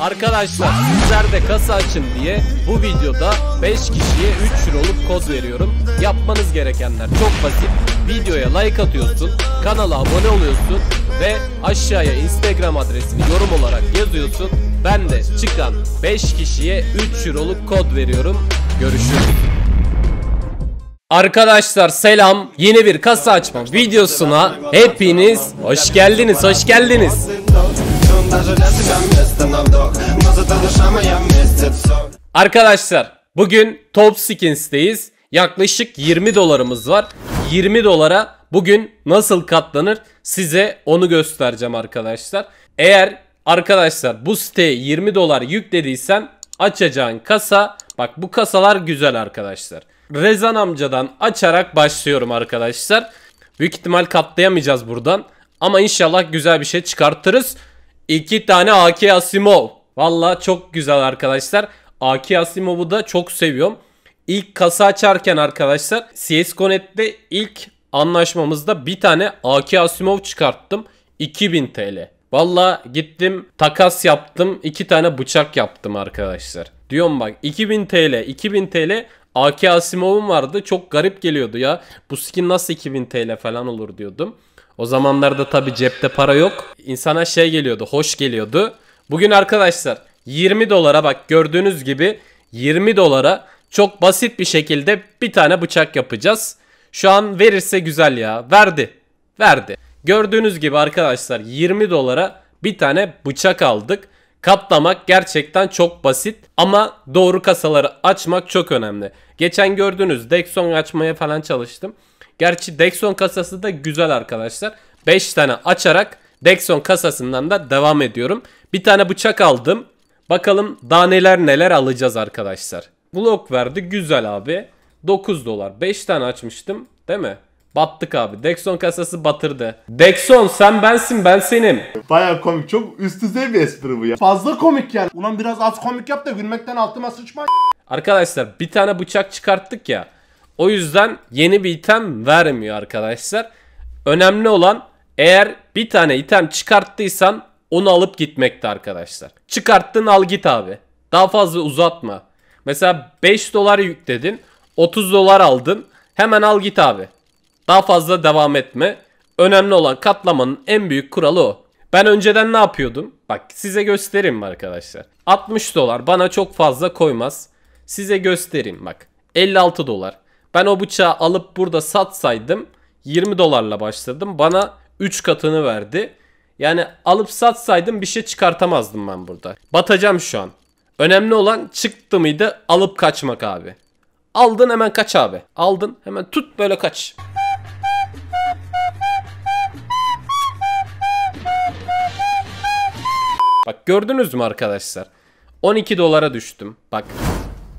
Arkadaşlar sizler de kasa açın diye bu videoda 5 kişiye 3 liralık kod veriyorum. Yapmanız gerekenler çok basit. Videoya like atıyorsun, kanala abone oluyorsun ve aşağıya Instagram adresini yorum olarak yazıyorsun. Ben de çıkan 5 kişiye 3 liralık kod veriyorum. Görüşürüz. Arkadaşlar selam. Yeni bir kasa açma videosuna hepiniz hoş geldiniz, hoş geldiniz. Arkadaşlar bugün Top Skins'teyiz. Yaklaşık 20 dolarımız var. 20 dolara bugün nasıl katlanır size onu göstereceğim arkadaşlar. Eğer arkadaşlar bu siteye 20 dolar yüklediysen açacağın kasa bak bu kasalar güzel arkadaşlar. Rezan amcadan açarak başlıyorum arkadaşlar. Büyük ihtimal katlayamayacağız buradan. Ama inşallah güzel bir şey çıkartırız. İki tane AK Asimov. Valla çok güzel arkadaşlar. AK Asimov'u da çok seviyorum. İlk kasa açarken arkadaşlar CSGO.net'te ilk anlaşmamızda bir tane AK Asimov çıkarttım. 2000 TL. Valla gittim takas yaptım. iki tane bıçak yaptım arkadaşlar. Diyorum bak 2000 TL 2000 TL AK Asimov'un vardı. Çok garip geliyordu ya. Bu skin nasıl 2000 TL falan olur diyordum. O zamanlarda tabi cepte para yok. İnsana şey geliyordu, hoş geliyordu. Bugün arkadaşlar 20 dolara bak gördüğünüz gibi 20 dolara çok basit bir şekilde bir tane bıçak yapacağız. Şu an verirse güzel ya. Verdi. Verdi. Gördüğünüz gibi arkadaşlar 20 dolara bir tane bıçak aldık. Kaplamak gerçekten çok basit ama doğru kasaları açmak çok önemli. Geçen gördüğünüz Dexon açmaya falan çalıştım. Gerçi Dexon kasası da güzel arkadaşlar. 5 tane açarak Dexon kasasından da devam ediyorum. Bir tane bıçak aldım. Bakalım daha neler neler alacağız arkadaşlar. Blok verdi güzel abi. 9 dolar. 5 tane açmıştım değil mi? Battık abi. Dexon kasası batırdı. Dexon sen bensin ben senim. Baya komik. Çok üst düzey bir espri bu ya. Fazla komik yani. Ulan biraz az komik yap da gülmekten altıma sıçma. Arkadaşlar bir tane bıçak çıkarttık ya. O yüzden yeni bir item vermiyor arkadaşlar. Önemli olan eğer bir tane item çıkarttıysan onu alıp gitmekte arkadaşlar. Çıkarttın al git abi. Daha fazla uzatma. Mesela 5 dolar yükledin. 30 dolar aldın. Hemen al git abi. Daha fazla devam etme. Önemli olan katlamanın en büyük kuralı o. Ben önceden ne yapıyordum? Bak size göstereyim arkadaşlar? 60 dolar bana çok fazla koymaz. Size göstereyim bak. 56 dolar. Ben o bıçağı alıp burada satsaydım 20 dolarla başladım. Bana 3 katını verdi. Yani alıp satsaydım bir şey çıkartamazdım ben burada. Batacağım şu an. Önemli olan çıktı mıydı alıp kaçmak abi. Aldın hemen kaç abi. Aldın hemen tut böyle kaç. gördünüz mü arkadaşlar? 12 dolara düştüm. Bak.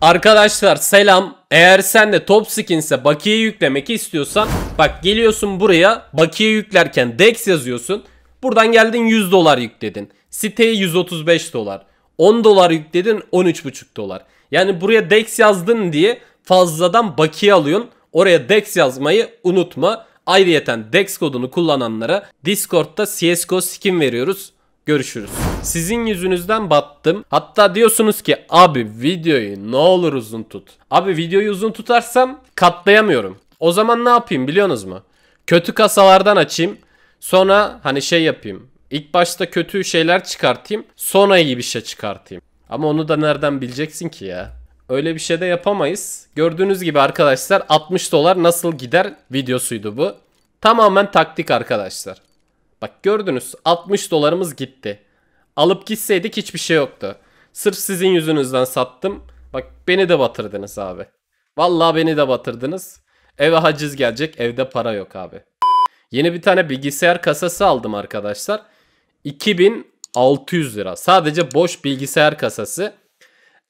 Arkadaşlar selam. Eğer sen de top skinse bakiye yüklemek istiyorsan bak geliyorsun buraya bakiye yüklerken dex yazıyorsun. Buradan geldin 100 dolar yükledin. Siteye 135 dolar. 10 dolar yükledin 13,5 dolar. Yani buraya dex yazdın diye fazladan bakiye alıyorsun. Oraya dex yazmayı unutma. Ayrıyeten dex kodunu kullananlara Discord'da CSGO skin veriyoruz. Görüşürüz. Sizin yüzünüzden battım. Hatta diyorsunuz ki abi videoyu ne olur uzun tut. Abi videoyu uzun tutarsam katlayamıyorum. O zaman ne yapayım biliyorsunuz mu? Kötü kasalardan açayım. Sonra hani şey yapayım. İlk başta kötü şeyler çıkartayım. Sonra iyi bir şey çıkartayım. Ama onu da nereden bileceksin ki ya? Öyle bir şey de yapamayız. Gördüğünüz gibi arkadaşlar 60 dolar nasıl gider videosuydu bu. Tamamen taktik arkadaşlar. Bak gördünüz 60 dolarımız gitti. Alıp gitseydik hiçbir şey yoktu. Sırf sizin yüzünüzden sattım. Bak beni de batırdınız abi. Vallahi beni de batırdınız. Eve haciz gelecek. Evde para yok abi. Yeni bir tane bilgisayar kasası aldım arkadaşlar. 2600 lira. Sadece boş bilgisayar kasası.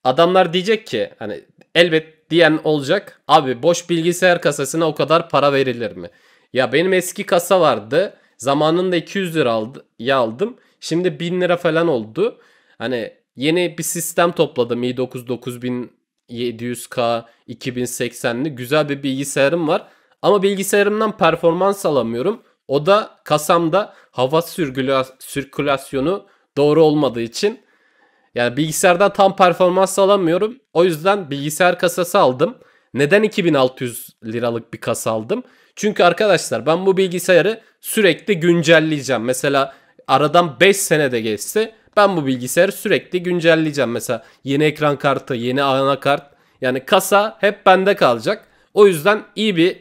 Adamlar diyecek ki hani elbet diyen olacak. Abi boş bilgisayar kasasına o kadar para verilir mi? Ya benim eski kasa vardı. Zamanında 200 lira aldı, ya aldım. Şimdi 1000 lira falan oldu. Hani yeni bir sistem topladım. i9 9700K 2080'li güzel bir bilgisayarım var. Ama bilgisayarımdan performans alamıyorum. O da kasamda hava sirkülasyonu doğru olmadığı için yani bilgisayardan tam performans alamıyorum. O yüzden bilgisayar kasası aldım. Neden 2600 liralık bir kasa aldım? Çünkü arkadaşlar ben bu bilgisayarı sürekli güncelleyeceğim. Mesela aradan 5 sene de geçse ben bu bilgisayarı sürekli güncelleyeceğim. Mesela yeni ekran kartı, yeni anakart yani kasa hep bende kalacak. O yüzden iyi bir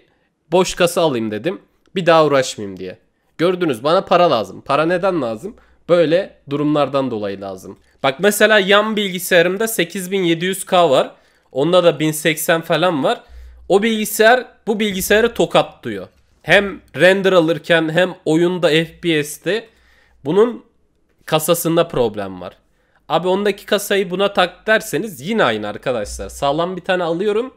boş kasa alayım dedim. Bir daha uğraşmayayım diye. Gördünüz bana para lazım. Para neden lazım? Böyle durumlardan dolayı lazım. Bak mesela yan bilgisayarımda 8700K var. Onda da 1080 falan var. O bilgisayar bu bilgisayarı tokatlıyor. Hem render alırken hem oyunda FPS'te bunun kasasında problem var. Abi ondaki kasayı buna tak derseniz yine aynı arkadaşlar. Sağlam bir tane alıyorum.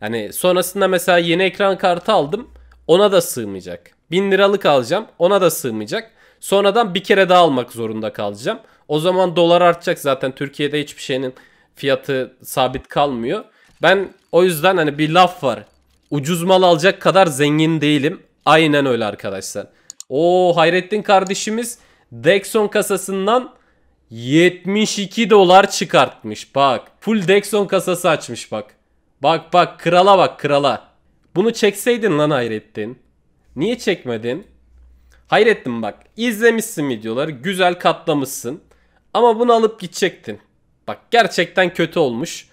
Hani sonrasında mesela yeni ekran kartı aldım. Ona da sığmayacak. 1000 liralık alacağım. Ona da sığmayacak. Sonradan bir kere daha almak zorunda kalacağım. O zaman dolar artacak zaten. Türkiye'de hiçbir şeyin fiyatı sabit kalmıyor. Ben o yüzden hani bir laf var. Ucuz mal alacak kadar zengin değilim. Aynen öyle arkadaşlar. Oo Hayrettin kardeşimiz Dexon kasasından 72 dolar çıkartmış bak. Full Dexon kasası açmış bak. Bak bak krala bak krala. Bunu çekseydin lan Hayrettin. Niye çekmedin? Hayrettin bak izlemişsin videoları güzel katlamışsın. Ama bunu alıp gidecektin. Bak gerçekten kötü olmuş.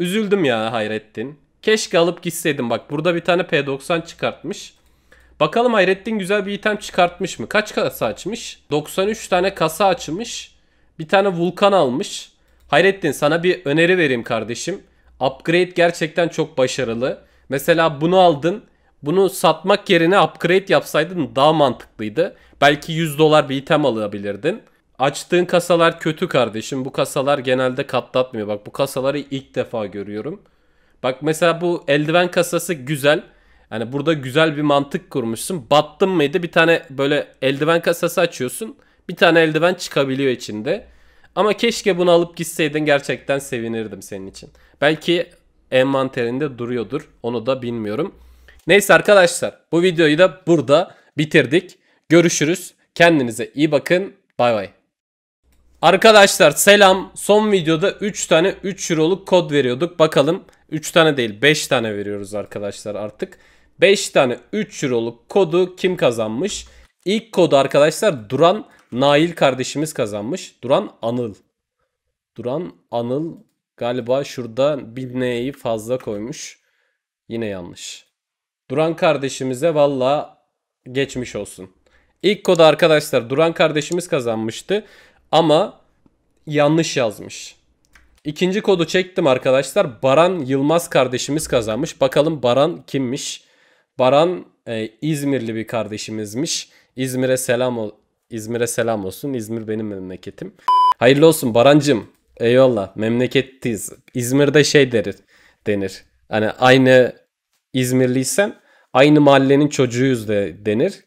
Üzüldüm ya Hayrettin. Keşke alıp gitseydin bak burada bir tane P90 çıkartmış. Bakalım Hayrettin güzel bir item çıkartmış mı? Kaç kasa açmış? 93 tane kasa açmış. Bir tane vulkan almış. Hayrettin sana bir öneri vereyim kardeşim. Upgrade gerçekten çok başarılı. Mesela bunu aldın. Bunu satmak yerine upgrade yapsaydın daha mantıklıydı. Belki 100 dolar bir item alabilirdin. Açtığın kasalar kötü kardeşim. Bu kasalar genelde katlatmıyor. Bak bu kasaları ilk defa görüyorum. Bak mesela bu eldiven kasası güzel. Yani burada güzel bir mantık kurmuşsun. Battın mıydı bir tane böyle eldiven kasası açıyorsun. Bir tane eldiven çıkabiliyor içinde. Ama keşke bunu alıp gitseydin gerçekten sevinirdim senin için. Belki envanterinde duruyordur. Onu da bilmiyorum. Neyse arkadaşlar bu videoyu da burada bitirdik. Görüşürüz. Kendinize iyi bakın. Bay bay. Arkadaşlar selam. Son videoda 3 tane 3 Euro'luk kod veriyorduk. Bakalım 3 tane değil 5 tane veriyoruz arkadaşlar artık. 5 tane 3 Euro'luk kodu kim kazanmış? İlk kodu arkadaşlar Duran Nail kardeşimiz kazanmış. Duran Anıl. Duran Anıl galiba şurada bir neyi fazla koymuş. Yine yanlış. Duran kardeşimize valla geçmiş olsun. İlk kodu arkadaşlar Duran kardeşimiz kazanmıştı ama yanlış yazmış. İkinci kodu çektim arkadaşlar. Baran Yılmaz kardeşimiz kazanmış. Bakalım Baran kimmiş? Baran e, İzmirli bir kardeşimizmiş. İzmir'e selam ol İzmir'e selam olsun. İzmir benim memleketim. Hayırlı olsun Barancım. Eyvallah. Memlekettiyiz. İzmir'de şey derir, denir. Hani aynı İzmirliysen aynı mahallenin çocuğuyuz de denir.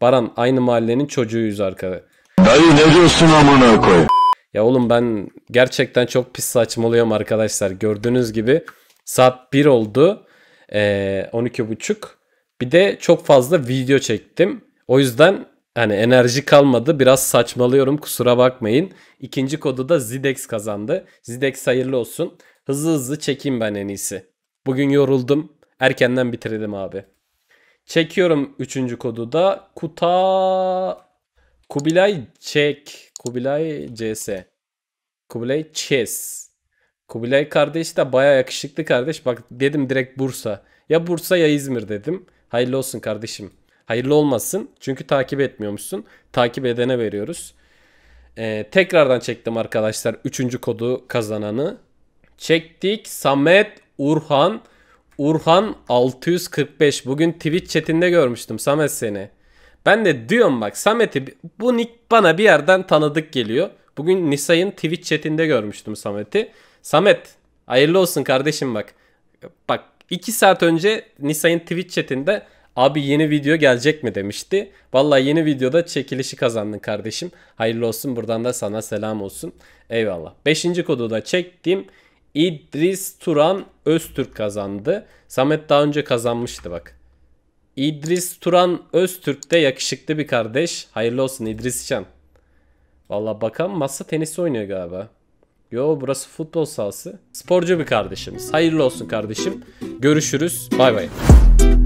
Baran aynı mahallenin çocuğuyuz arkada. Dayı ne diyorsun amına koy. Ya oğlum ben gerçekten çok pis saçmalıyorum arkadaşlar. Gördüğünüz gibi saat 1 oldu. 12 ee, buçuk. Bir de çok fazla video çektim. O yüzden hani enerji kalmadı. Biraz saçmalıyorum kusura bakmayın. İkinci kodu da Zidex kazandı. Zidex hayırlı olsun. Hızlı hızlı çekeyim ben en iyisi. Bugün yoruldum. Erkenden bitirelim abi. Çekiyorum üçüncü kodu da. Kuta... Kubilay Çek. Kubilay CS. Kubilay Chess. Kubilay kardeş de baya yakışıklı kardeş. Bak dedim direkt Bursa. Ya Bursa ya İzmir dedim. Hayırlı olsun kardeşim. Hayırlı olmasın. Çünkü takip etmiyormuşsun. Takip edene veriyoruz. Ee, tekrardan çektim arkadaşlar. Üçüncü kodu kazananı. Çektik. Samet Urhan. Urhan 645. Bugün Twitch chatinde görmüştüm Samet seni. Ben de diyorum bak Samet'i bu nick bana bir yerden tanıdık geliyor. Bugün Nisa'yın Twitch chatinde görmüştüm Samet'i. Samet hayırlı olsun kardeşim bak. Bak 2 saat önce Nisa'nın Twitch chatinde abi yeni video gelecek mi demişti. Valla yeni videoda çekilişi kazandın kardeşim. Hayırlı olsun buradan da sana selam olsun. Eyvallah. 5. kodu da çektim. İdris Turan Öztürk kazandı. Samet daha önce kazanmıştı bak. İdris Turan Öztürk de yakışıklı bir kardeş. Hayırlı olsun İdris Can. Valla bakalım masa tenisi oynuyor galiba. Yo burası futbol sahası. Sporcu bir kardeşimiz. Hayırlı olsun kardeşim. Görüşürüz. Bay bay.